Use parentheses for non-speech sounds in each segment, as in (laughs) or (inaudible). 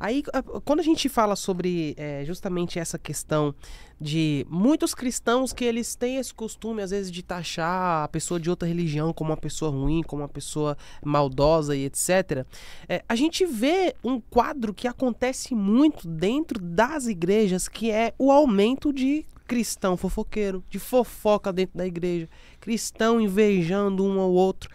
Aí, quando a gente fala sobre é, justamente essa questão de muitos cristãos que eles têm esse costume, às vezes, de taxar a pessoa de outra religião como uma pessoa ruim, como uma pessoa maldosa e etc. É, a gente vê um quadro que acontece muito dentro das igrejas, que é o aumento de cristão fofoqueiro, de fofoca dentro da igreja, cristão invejando um ao outro.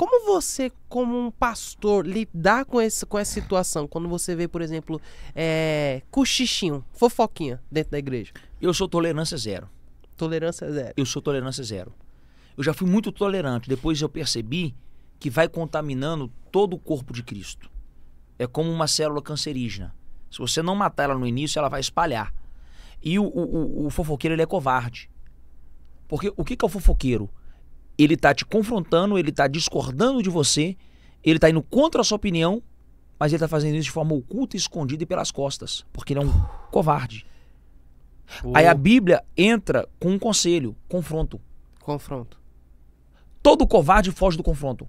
Como você, como um pastor, lidar com, esse, com essa situação? Quando você vê, por exemplo, é, cochichinho, fofoquinha dentro da igreja? Eu sou tolerância zero. Tolerância zero. Eu sou tolerância zero. Eu já fui muito tolerante. Depois eu percebi que vai contaminando todo o corpo de Cristo. É como uma célula cancerígena. Se você não matar ela no início, ela vai espalhar. E o, o, o fofoqueiro ele é covarde. Porque o que, que é o fofoqueiro? ele está te confrontando, ele está discordando de você, ele está indo contra a sua opinião, mas ele está fazendo isso de forma oculta, escondida e pelas costas, porque ele é um covarde. Aí a Bíblia entra com um conselho, confronto. Confronto. Todo covarde foge do confronto.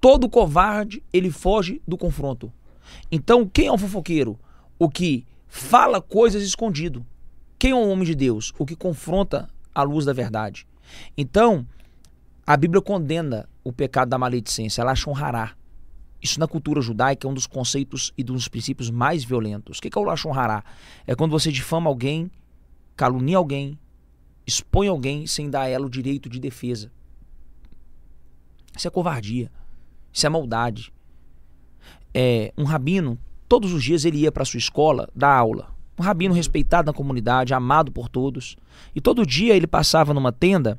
Todo covarde, ele foge do confronto. Então, quem é um fofoqueiro? O que fala coisas escondido. Quem é um homem de Deus? O que confronta a luz da verdade. Então, a Bíblia condena o pecado da maledicência, ela achonrará. Isso na cultura judaica é um dos conceitos e dos princípios mais violentos. O que é o lachonrará? É quando você difama alguém, calunia alguém, expõe alguém sem dar a ela o direito de defesa. Isso é covardia. Isso é maldade. É, um rabino, todos os dias ele ia para sua escola dar aula. Um rabino respeitado na comunidade, amado por todos. E todo dia ele passava numa tenda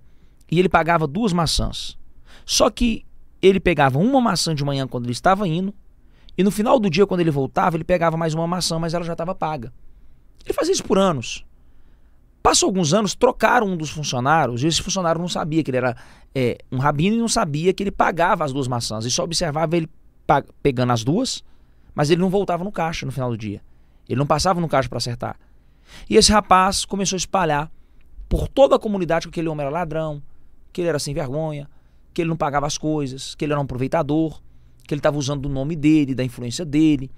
e ele pagava duas maçãs. Só que ele pegava uma maçã de manhã quando ele estava indo, e no final do dia, quando ele voltava, ele pegava mais uma maçã, mas ela já estava paga. Ele fazia isso por anos. Passou alguns anos, trocaram um dos funcionários, e esse funcionário não sabia que ele era é, um rabino e não sabia que ele pagava as duas maçãs. E só observava ele pegando as duas, mas ele não voltava no caixa no final do dia. Ele não passava no caixa para acertar. E esse rapaz começou a espalhar por toda a comunidade que aquele homem era ladrão, que ele era sem vergonha, que ele não pagava as coisas, que ele era um aproveitador, que ele estava usando o nome dele, da influência dele.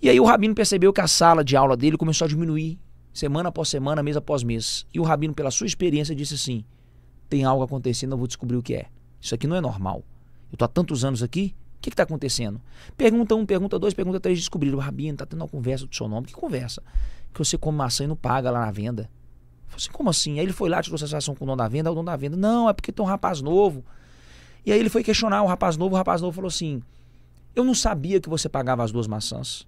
E aí o Rabino percebeu que a sala de aula dele começou a diminuir, semana após semana, mês após mês. E o Rabino, pela sua experiência, disse assim: tem algo acontecendo, eu vou descobrir o que é. Isso aqui não é normal. Eu estou há tantos anos aqui que está acontecendo? Pergunta um, pergunta dois, pergunta três, descobriram. Rabino, está tendo uma conversa do seu nome. Que conversa? Que você come maçã e não paga lá na venda. falei assim, como assim? Aí ele foi lá, tirou sensação com o dono da venda, o dono da venda, não, é porque tem um rapaz novo. E aí ele foi questionar o rapaz novo, o rapaz novo falou assim, eu não sabia que você pagava as duas maçãs.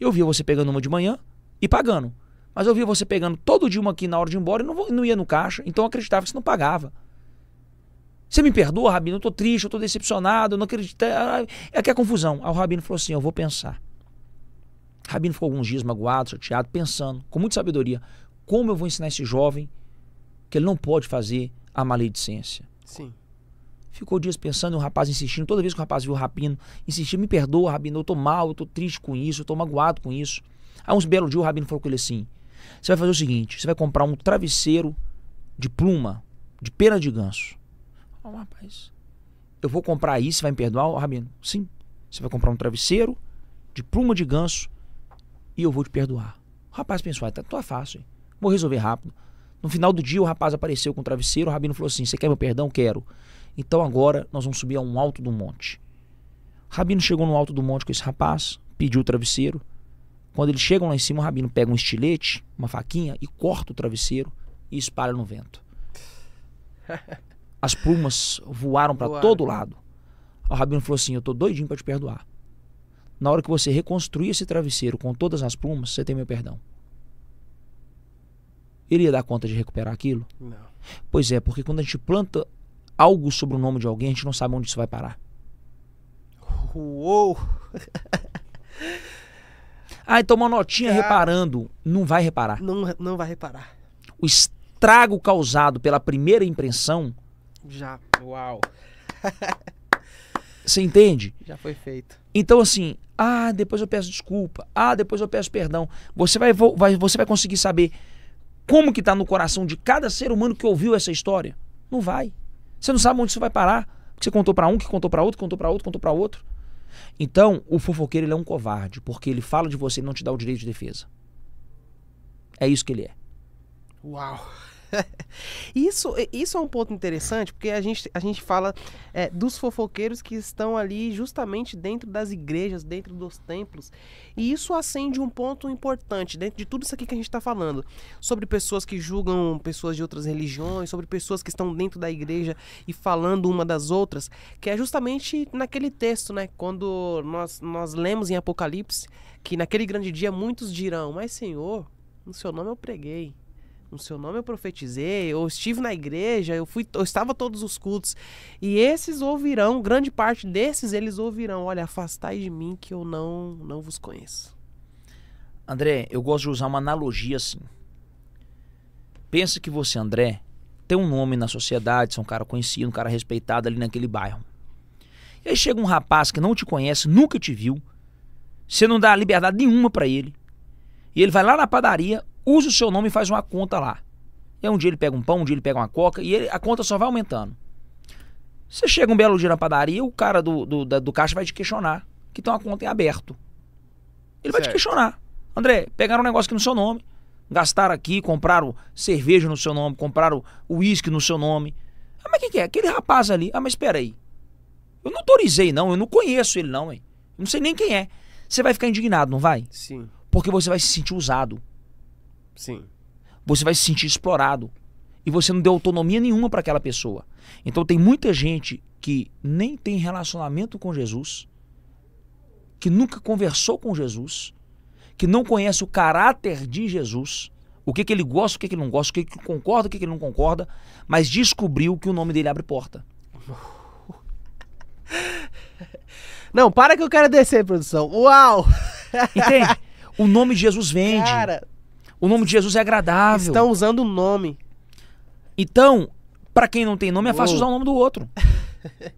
Eu via você pegando uma de manhã e pagando. Mas eu via você pegando todo dia uma aqui na hora de ir embora e não, não ia no caixa, então eu acreditava que você não pagava. Você me perdoa, Rabino? Eu estou triste, eu estou decepcionado, eu não acredito. É, é, é que a é confusão. Aí o Rabino falou assim: Eu vou pensar. O Rabino ficou alguns dias magoado, chateado, pensando, com muita sabedoria, como eu vou ensinar esse jovem que ele não pode fazer a maledicência. Sim. Ficou dias pensando e o rapaz insistindo. Toda vez que o rapaz viu o Rabino, insistia: Me perdoa, Rabino, eu estou mal, eu estou triste com isso, eu estou magoado com isso. Aí uns belos dias o Rabino falou com ele assim: Você vai fazer o seguinte, você vai comprar um travesseiro de pluma, de pena de ganso não, rapaz, eu vou comprar isso, você vai me perdoar, Rabino? Sim. Você vai comprar um travesseiro de pluma de ganso e eu vou te perdoar. O rapaz pensou, ah, tá, tá fácil, hein? vou resolver rápido. No final do dia, o rapaz apareceu com o travesseiro, o Rabino falou assim, você quer meu perdão? Quero. Então agora nós vamos subir a um alto do monte. O Rabino chegou no alto do monte com esse rapaz, pediu o travesseiro. Quando eles chegam lá em cima, o Rabino pega um estilete, uma faquinha e corta o travesseiro e espalha no vento. (laughs) As plumas voaram para todo lado. O Rabino falou assim: Eu tô doidinho para te perdoar. Na hora que você reconstruir esse travesseiro com todas as plumas, você tem meu perdão. Ele ia dar conta de recuperar aquilo? Não. Pois é, porque quando a gente planta algo sobre o nome de alguém, a gente não sabe onde isso vai parar. Uou! ah, (laughs) então uma notinha reparando. Não vai reparar. Não, não vai reparar. O estrago causado pela primeira impressão já, uau. (laughs) Você entende? Já foi feito. Então, assim, ah, depois eu peço desculpa. Ah, depois eu peço perdão. Você vai, vai você vai conseguir saber como que está no coração de cada ser humano que ouviu essa história? Não vai. Você não sabe onde isso vai parar. Porque você contou para um, que contou para outro, contou para outro, contou para outro. Então, o fofoqueiro ele é um covarde, porque ele fala de você e não te dá o direito de defesa. É isso que ele é. Uau! (laughs) isso, isso é um ponto interessante, porque a gente, a gente fala é, dos fofoqueiros que estão ali justamente dentro das igrejas, dentro dos templos. E isso acende um ponto importante dentro de tudo isso aqui que a gente está falando. Sobre pessoas que julgam pessoas de outras religiões, sobre pessoas que estão dentro da igreja e falando uma das outras, que é justamente naquele texto, né? Quando nós, nós lemos em Apocalipse que naquele grande dia muitos dirão: Mas Senhor, no seu nome eu preguei no seu nome eu profetizei, eu estive na igreja, eu fui, eu estava todos os cultos. E esses ouvirão, grande parte desses eles ouvirão, olha, afastai de mim que eu não não vos conheço. André, eu gosto de usar uma analogia assim. Pensa que você, André, tem um nome na sociedade, você é um cara conhecido, um cara respeitado ali naquele bairro. E aí chega um rapaz que não te conhece, nunca te viu, você não dá liberdade nenhuma para ele. E ele vai lá na padaria, usa o seu nome e faz uma conta lá. E um dia ele pega um pão, um dia ele pega uma coca e ele, a conta só vai aumentando. Você chega um belo dia na padaria, o cara do, do, da, do caixa vai te questionar que tem uma conta em aberto. Ele certo. vai te questionar. André, pegaram um negócio aqui no seu nome, gastaram aqui, compraram cerveja no seu nome, compraram uísque no seu nome. Ah, mas o que, que, é? Aquele rapaz ali. Ah, mas espera aí. Eu não autorizei, não. Eu não conheço ele, não, hein? não sei nem quem é. Você vai ficar indignado, não vai? Sim. Porque você vai se sentir usado. Sim. Você vai se sentir explorado. E você não deu autonomia nenhuma para aquela pessoa. Então tem muita gente que nem tem relacionamento com Jesus, que nunca conversou com Jesus, que não conhece o caráter de Jesus, o que, que ele gosta, o que, que ele não gosta, o que, que ele concorda, o que, que ele não concorda, mas descobriu que o nome dele abre porta. (laughs) Não, para que eu quero descer, produção. Uau! Entende? O nome de Jesus vende. Cara, o nome de Jesus é agradável. Estão usando o nome. Então, para quem não tem nome, é fácil Uou. usar o nome do outro.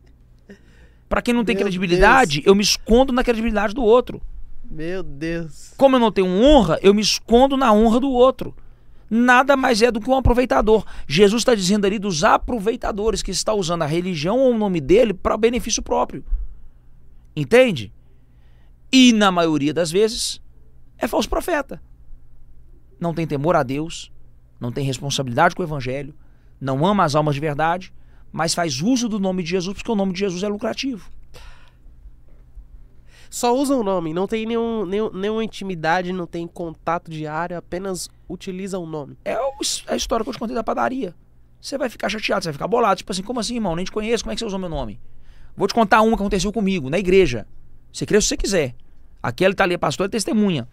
(laughs) para quem não tem Meu credibilidade, Deus. eu me escondo na credibilidade do outro. Meu Deus. Como eu não tenho honra, eu me escondo na honra do outro. Nada mais é do que um aproveitador. Jesus está dizendo ali dos aproveitadores que está usando a religião ou o nome dele para benefício próprio. Entende? E na maioria das vezes é falso profeta não tem temor a Deus, não tem responsabilidade com o evangelho, não ama as almas de verdade, mas faz uso do nome de Jesus porque o nome de Jesus é lucrativo. Só usa o nome, não tem nenhum, nenhum, nenhuma intimidade, não tem contato diário, apenas utiliza o nome. É, é a história que eu te contei da padaria. Você vai ficar chateado, você vai ficar bolado. Tipo assim, como assim, irmão? Nem te conheço, como é que você usou meu nome? Vou te contar uma que aconteceu comigo, na igreja. Você crê se você quiser. Aquela que tá ali é pastor, é testemunha.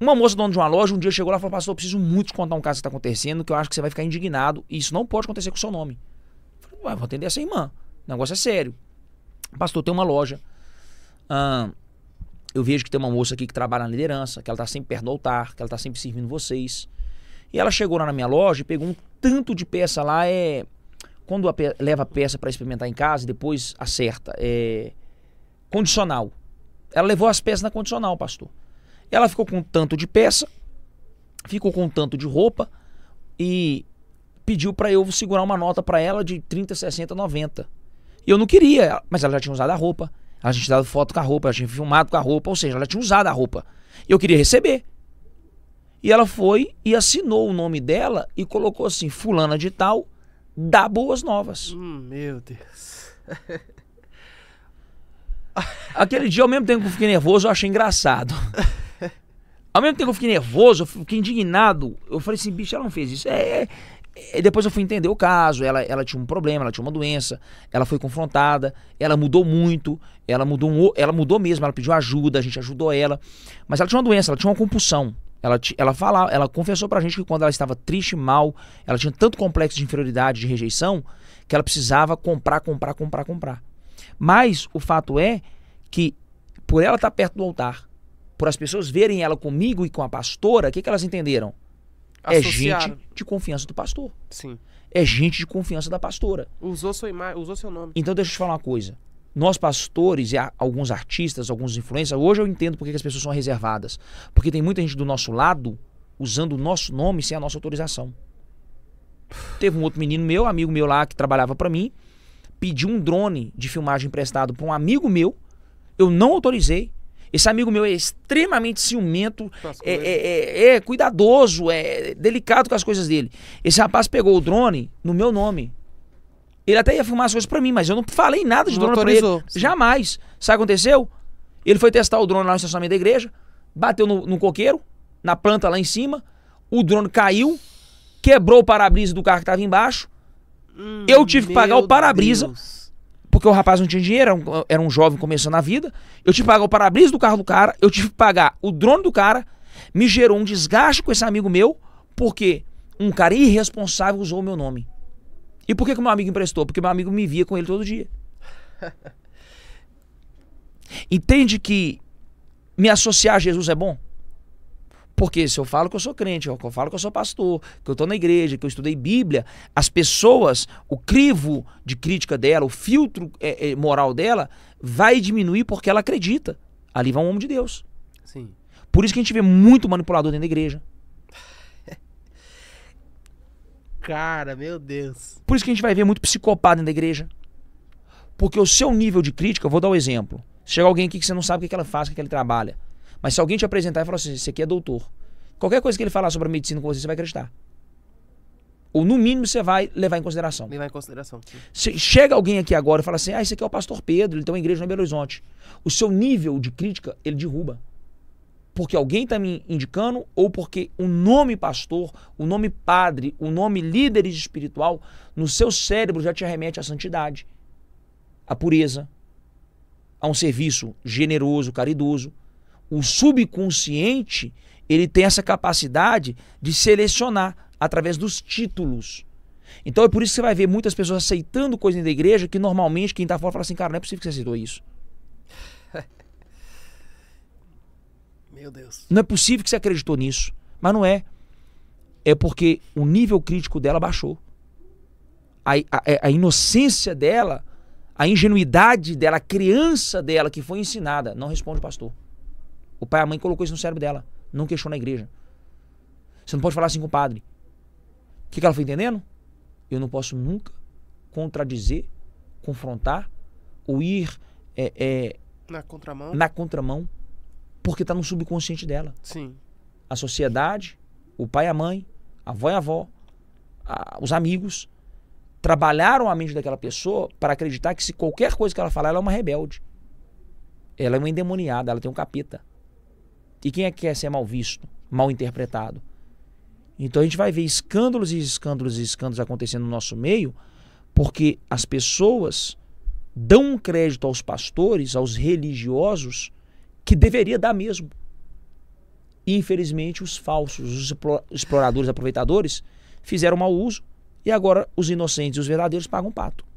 Uma moça dona de uma loja um dia chegou lá e falou: Pastor, eu preciso muito te contar um caso que está acontecendo, que eu acho que você vai ficar indignado. E isso não pode acontecer com o seu nome. Eu falei, Ué, vou atender essa irmã. O negócio é sério. Pastor, tem uma loja. Ah, eu vejo que tem uma moça aqui que trabalha na liderança, que ela está sempre perto do altar, que ela está sempre servindo vocês. E ela chegou lá na minha loja e pegou um tanto de peça lá. É, quando a pe... leva a peça para experimentar em casa e depois acerta, é condicional. Ela levou as peças na condicional, pastor ela ficou com tanto de peça, ficou com tanto de roupa e pediu para eu segurar uma nota para ela de 30, 60, 90. E eu não queria, mas ela já tinha usado a roupa. A gente dado foto com a roupa, a gente filmado com a roupa, ou seja, ela tinha usado a roupa. Eu queria receber. E ela foi e assinou o nome dela e colocou assim: Fulana de Tal, dá boas novas. Hum, meu Deus. Aquele dia, ao mesmo tempo que eu fiquei nervoso, eu achei engraçado. (laughs) Ao mesmo tempo que eu fiquei nervoso, eu fiquei indignado. Eu falei assim, bicho, ela não fez isso. É, é, é, depois eu fui entender o caso. Ela, ela tinha um problema, ela tinha uma doença. Ela foi confrontada. Ela mudou muito. Ela mudou, ela mudou mesmo. Ela pediu ajuda. A gente ajudou ela. Mas ela tinha uma doença. Ela tinha uma compulsão. Ela, ela, fala, ela confessou pra gente que quando ela estava triste, mal, ela tinha tanto complexo de inferioridade, de rejeição, que ela precisava comprar, comprar, comprar, comprar. Mas o fato é que, por ela estar perto do altar, por as pessoas verem ela comigo e com a pastora, o que, que elas entenderam? É gente de confiança do pastor. Sim. É gente de confiança da pastora. Usou, sua imagem, usou seu nome. Então deixa eu te falar uma coisa. Nós pastores e alguns artistas, alguns influencers, hoje eu entendo porque as pessoas são reservadas. Porque tem muita gente do nosso lado usando o nosso nome sem a nossa autorização. Teve um outro menino meu, amigo meu lá que trabalhava para mim, pediu um drone de filmagem emprestado para um amigo meu. Eu não autorizei. Esse amigo meu é extremamente ciumento, é, é, é, é, cuidadoso, é delicado com as coisas dele. Esse rapaz pegou o drone no meu nome. Ele até ia filmar as coisas para mim, mas eu não falei nada de não drone pra ele. Jamais. Sabe o que aconteceu? Ele foi testar o drone lá no estacionamento da igreja, bateu no, no coqueiro, na planta lá em cima, o drone caiu, quebrou o para-brisa do carro que estava embaixo. Hum, eu tive que pagar o para-brisa porque o rapaz não tinha dinheiro, era um, era um jovem começando a vida. Eu tive que pagar o para-brisa do carro do cara, eu tive que pagar o drone do cara. Me gerou um desgaste com esse amigo meu, porque um cara irresponsável usou o meu nome. E por que, que meu amigo emprestou? Porque meu amigo me via com ele todo dia. (laughs) Entende que me associar a Jesus é bom? Porque se eu falo que eu sou crente, eu falo que eu sou pastor, que eu estou na igreja, que eu estudei Bíblia, as pessoas, o crivo de crítica dela, o filtro é, é, moral dela, vai diminuir porque ela acredita. Ali vai um homem de Deus. Sim. Por isso que a gente vê muito manipulador dentro da igreja. (laughs) Cara, meu Deus. Por isso que a gente vai ver muito psicopata dentro da igreja. Porque o seu nível de crítica, vou dar um exemplo. Chega alguém aqui que você não sabe o que ela faz, o que ela trabalha. Mas se alguém te apresentar e falar assim, esse aqui é doutor, qualquer coisa que ele falar sobre a medicina com você, você vai acreditar. Ou no mínimo você vai levar em consideração. Levar em consideração. Se chega alguém aqui agora e fala assim: ah, esse aqui é o pastor Pedro, ele tem uma igreja no Belo Horizonte. O seu nível de crítica, ele derruba. Porque alguém está me indicando, ou porque o nome pastor, o nome padre, o nome líder espiritual, no seu cérebro já te remete à santidade, à pureza, a um serviço generoso, caridoso o subconsciente, ele tem essa capacidade de selecionar através dos títulos. Então é por isso que você vai ver muitas pessoas aceitando coisas da igreja que normalmente quem está fora fala assim, cara, não é possível que você aceitou isso. (laughs) Meu Deus. Não é possível que você acreditou nisso. Mas não é. É porque o nível crítico dela baixou. A, a, é, a inocência dela, a ingenuidade dela, a criança dela que foi ensinada, não responde o pastor. O pai e a mãe colocou isso no cérebro dela. Não queixou na igreja. Você não pode falar assim com o padre. O que, que ela foi entendendo? Eu não posso nunca contradizer, confrontar ou ir é, é, na contramão. Na contramão, porque está no subconsciente dela. Sim. A sociedade, o pai e a mãe, a avó e a avó, a, os amigos trabalharam a mente daquela pessoa para acreditar que se qualquer coisa que ela falar, ela é uma rebelde. Ela é uma endemoniada, ela tem um capeta. E quem é que quer ser mal visto, mal interpretado? Então a gente vai ver escândalos e escândalos e escândalos acontecendo no nosso meio, porque as pessoas dão um crédito aos pastores, aos religiosos, que deveria dar mesmo. E, infelizmente, os falsos, os exploradores, aproveitadores, fizeram mau uso e agora os inocentes e os verdadeiros pagam pato.